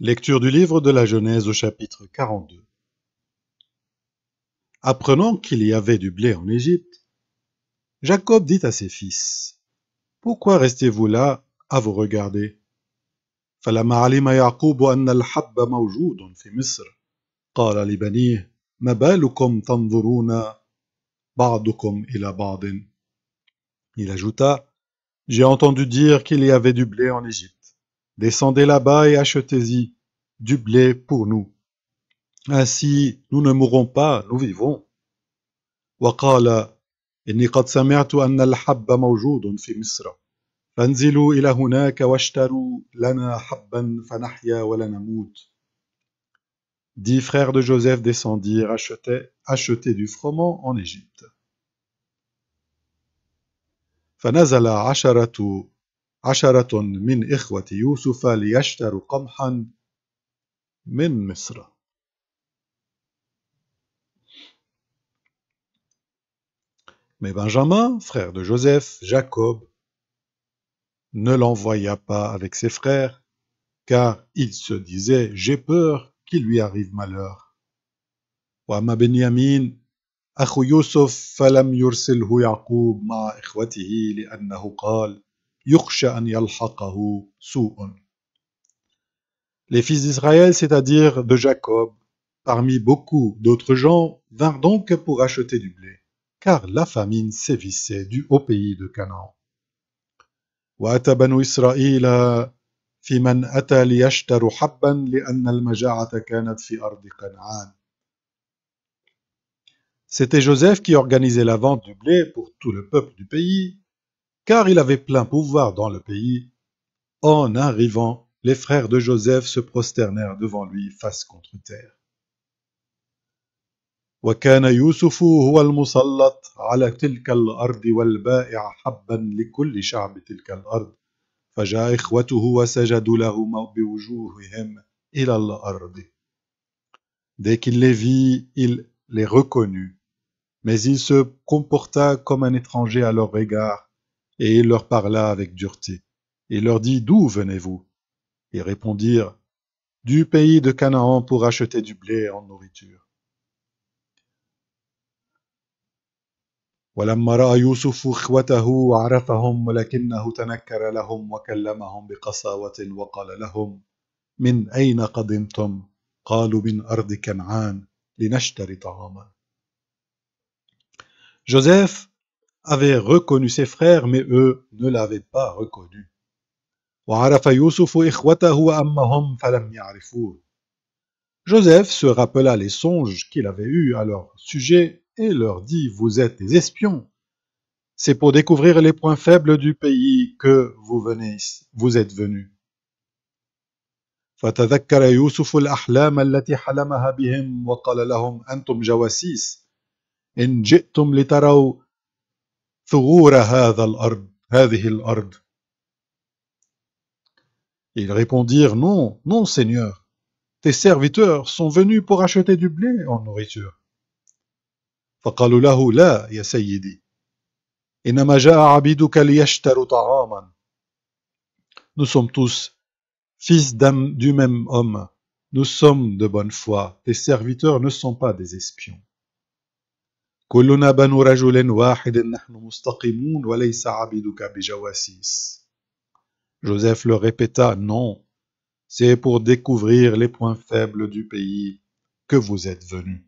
Lecture du livre de la Genèse au chapitre 42. Apprenant qu'il y avait du blé en Égypte, Jacob dit à ses fils, Pourquoi restez-vous là à vous regarder Il ajouta, J'ai entendu dire qu'il y avait du blé en Égypte. Descendez là-bas et achetez-y du blé pour nous. Ainsi, nous ne mourrons pas, nous vivons. وقال إني قد سمعت أن الحب موجود في مصر فانزلوا إلى هناك واشتروا لنا حبا فنحيا ولا نموت Dix frères de Joseph descendirent, acheter acheter du froment en Égypte. فنزل عشرة عشرة من إخوة يوسف ليشتروا قمحا من مصر Mais Benjamin, frère de Joseph, Jacob, ne l'envoya pas avec ses frères, car il se disait J'ai peur qu'il lui arrive malheur. وأما بنيامين أخو يوسف فلم يرسله يعقوب مع إخوته لأنه قال Les fils d'Israël, c'est-à-dire de Jacob, parmi beaucoup d'autres gens, vinrent donc pour acheter du blé, car la famine sévissait du haut pays de Canaan. C'était Joseph qui organisait la vente du blé pour tout le peuple du pays, car il avait plein pouvoir dans le pays. En arrivant, les frères de Joseph se prosternèrent devant lui face contre terre. Dès qu'il les vit, il les reconnut. Mais il se comporta comme un étranger à leur égard et il leur parla avec dureté, et leur dit D'où venez-vous Et répondirent Du pays de Canaan pour acheter du blé en nourriture. ولما راى يوسف اخوته عرفهم ولكنه تنكر لهم وكلمهم بقساوه وقال لهم من اين قدمتم قالوا من ارض كنعان لنشتري طعاما Joseph avaient reconnu ses frères, mais eux ne l'avaient pas reconnu. Joseph se rappela les songes qu'il avait eus à leur sujet et leur dit Vous êtes des espions. C'est pour découvrir les points faibles du pays que vous, venez, vous êtes venus ils répondirent Non, non, Seigneur, tes serviteurs sont venus pour acheter du blé en nourriture. Nous sommes tous fils du même homme. Nous sommes de bonne foi. Tes serviteurs ne sont pas des espions. Joseph le répéta, non, c'est pour découvrir les points faibles du pays que vous êtes venus.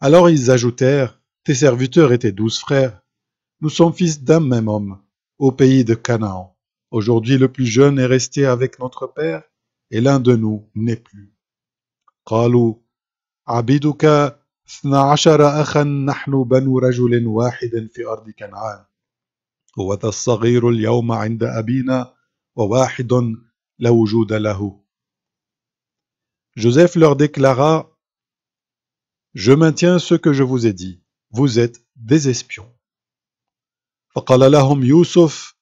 Alors ils ajoutèrent, tes serviteurs et tes douze frères, nous sommes fils d'un même homme, au pays de Canaan. Aujourd'hui le plus jeune est resté avec notre père, et l'un de nous n'est plus. قالوا عبيدك اثنا عشر أخا نحن بنو رجل واحد في أرض كنعان هو ذا الصغير اليوم عند أبينا وواحد لا له Joseph leur déclara Je maintiens ce que je vous ai dit, vous êtes des espions. فقال لهم يوسف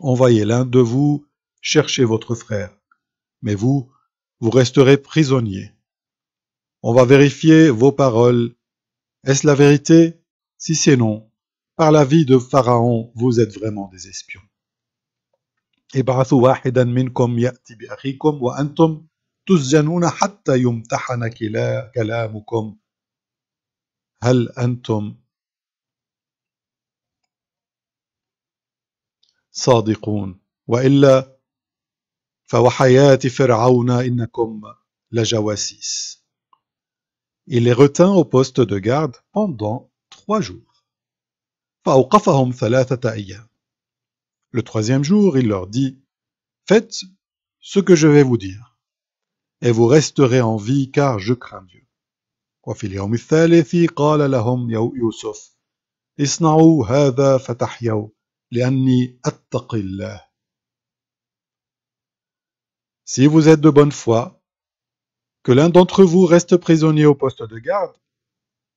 envoyez l'un de vous chercher votre frère, mais vous, vous resterez prisonnier. On va vérifier vos paroles. Est-ce la vérité Si c'est non, par la vie de Pharaon, vous êtes vraiment des espions. Il les retint au poste de garde pendant trois jours. Le troisième jour, il leur dit Faites ce que je vais vous dire, et vous resterez en vie, car je crains Dieu. Si vous êtes de bonne foi, que l'un d'entre vous reste prisonnier au poste de garde,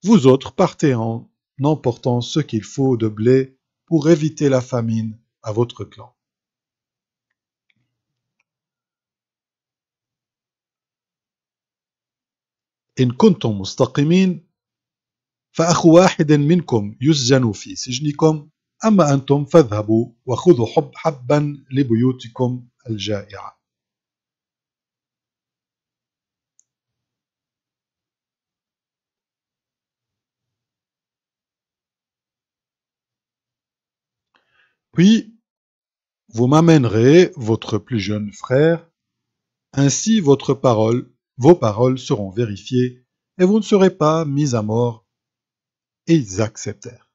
vous autres partez en emportant ce qu'il faut de blé pour éviter la famine à votre clan. إن كنتم مستقيمين فأخ واحد minkum puis, vous m'amènerez votre plus jeune frère, ainsi votre parole, vos paroles seront vérifiées, et vous ne serez pas mis à mort. Et ils acceptèrent.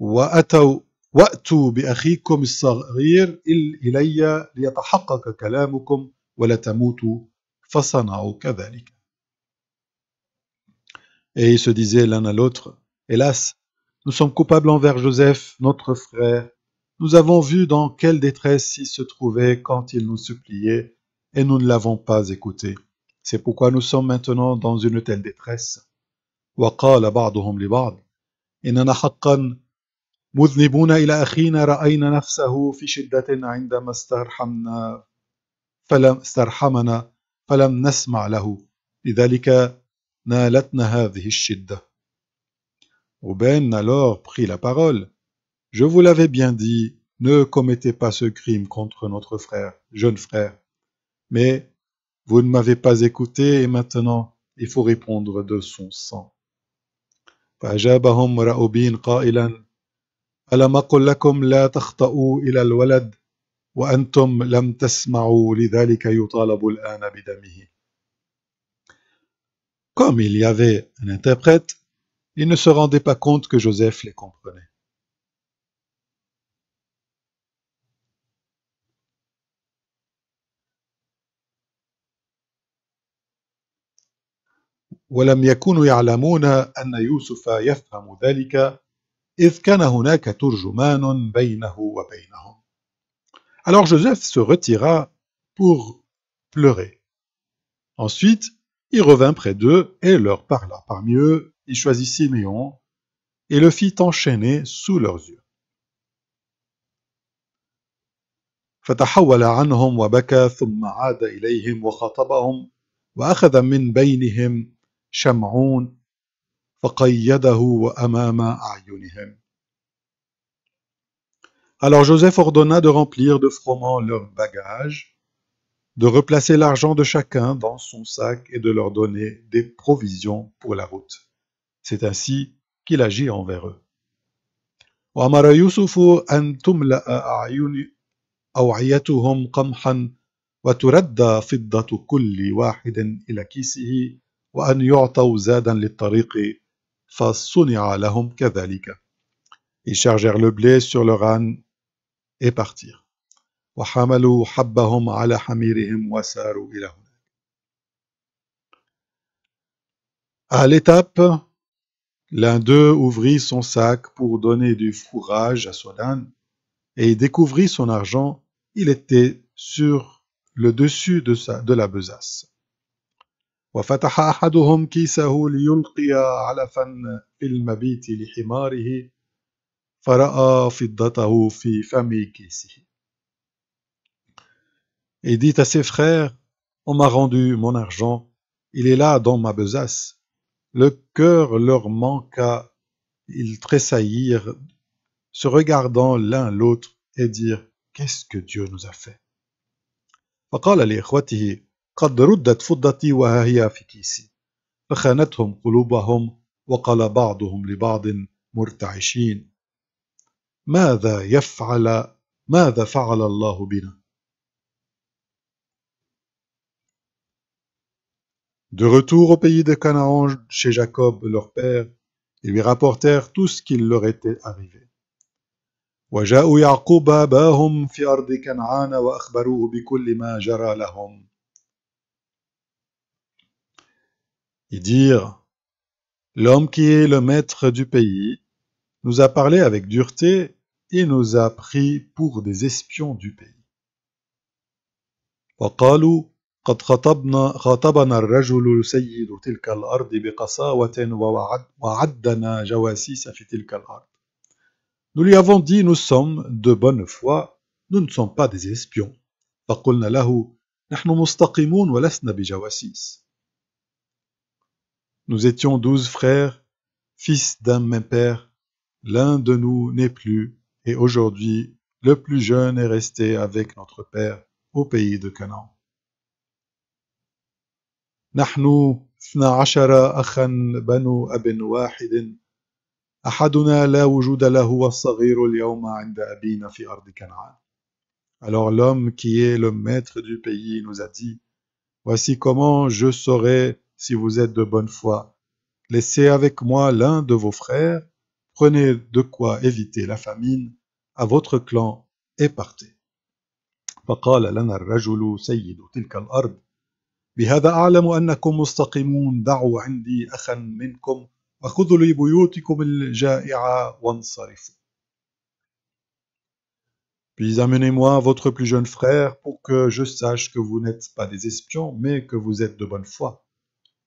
Et ils se disaient l'un à l'autre, Hélas, nous sommes coupables envers Joseph, notre frère. Nous avons vu dans quelle détresse il se trouvait quand il nous suppliait, et nous ne l'avons pas écouté. C'est pourquoi nous sommes maintenant dans une telle détresse. مذنبون إلى أخينا رأينا نفسه في شدة عندما استرحمنا فلم استرحمنا فلم نسمع له لذلك نالتنا هذه الشدة. alors prit la parole. Je vous l'avais bien dit, ne commettez pas ce crime contre notre frère, jeune frère. Mais vous ne m'avez pas écouté et maintenant il faut répondre de son sang. ألم أقل لكم لا تخطئوا إلى الولد وأنتم لم تسمعوا لذلك يطالب الآن بدمه Comme il y avait un interprète, il ne se rendait pas compte que Joseph les comprenait. ولم يكونوا يعلمون أن يوسف يفهم ذلك Alors Joseph se retira pour pleurer. Ensuite, il revint près d'eux et leur parla. Parmi eux, il choisit Simeon et le fit enchaîner sous leurs yeux. Alors Joseph ordonna de remplir de froment leurs bagages, de replacer l'argent de chacun dans son sac et de leur donner des provisions pour la route. C'est ainsi qu'il agit envers eux. Ils chargèrent le blé sur leur âne et partirent. À l'étape, l'un d'eux ouvrit son sac pour donner du fourrage à son âne, et il découvrit son argent, il était sur le dessus de, de la besace et dit à ses frères, On m'a rendu mon argent, il est là dans ma besace. Le cœur leur manqua, ils tressaillirent, se regardant l'un l'autre et dirent, Qu'est-ce que Dieu nous a fait قد ردت فضتي وها هي في كيسي فخانتهم قلوبهم وقال بعضهم لبعض مرتعشين ماذا يفعل ماذا فعل الله بنا De retour au pays de Canaan chez Jacob leur père, ils lui rapportèrent tout ce qu'il leur était arrivé. وجاءوا يعقوب أباهم في أرض كنعان وأخبروه بكل ما جرى لهم Ils dirent L'homme qui est le maître du pays nous a parlé avec dureté et nous a pris pour des espions du pays. Nous lui avons dit nous sommes de bonne foi, nous ne sommes pas des espions. Nous étions douze frères, fils d'un même père. L'un de nous n'est plus, et aujourd'hui, le plus jeune est resté avec notre père au pays de Canaan. Alors l'homme qui est le maître du pays nous a dit, Voici comment je saurai si vous êtes de bonne foi. Laissez avec moi l'un de vos frères, prenez de quoi éviter la famine à votre clan et partez. Puis amenez-moi votre plus jeune frère pour que je sache que vous n'êtes pas des espions, mais que vous êtes de bonne foi.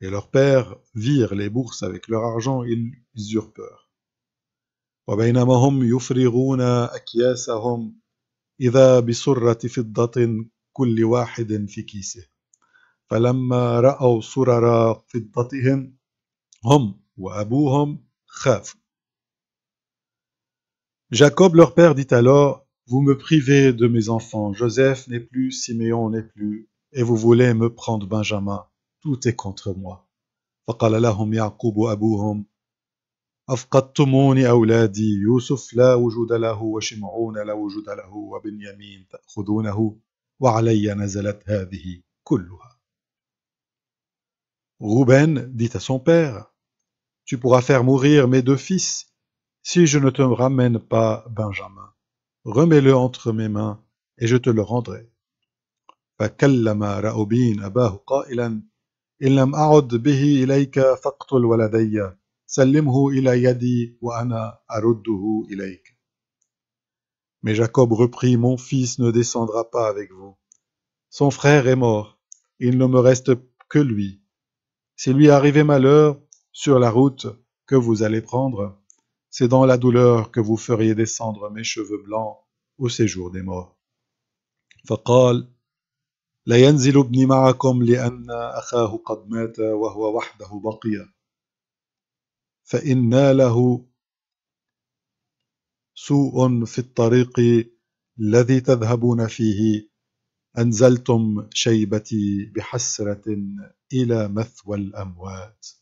et leurs pères virent les bourses avec leur argent, ils, eurent peur. Jacob leur père dit alors Vous me privez de mes enfants, Joseph n'est plus, Siméon n'est plus, et vous voulez me prendre Benjamin. Tout est contre moi. Faqala lahum Ya'qub abuuhum Afaqadtumuni awladi Yusuf la wujuda lahu wa sham'una la wujuda lahu wa benyamin ta'khudunahu wa 'alayya nazalat kulluha. Ruben dit à son père: Tu pourras faire mourir mes deux fils si je ne te ramène pas Benjamin. Remets-le entre mes mains et je te le rendrai. Bakallama Ra'ubin abahu qa'ilan mais Jacob reprit, Mon fils ne descendra pas avec vous. Son frère est mort, il ne me reste que lui. S'il lui arrivait malheur sur la route que vous allez prendre, c'est dans la douleur que vous feriez descendre mes cheveux blancs au séjour des morts. لا ينزل ابني معكم لأن أخاه قد مات وهو وحده بقي فإن ناله سوء في الطريق الذي تذهبون فيه أنزلتم شيبتي بحسرة إلى مثوى الأموات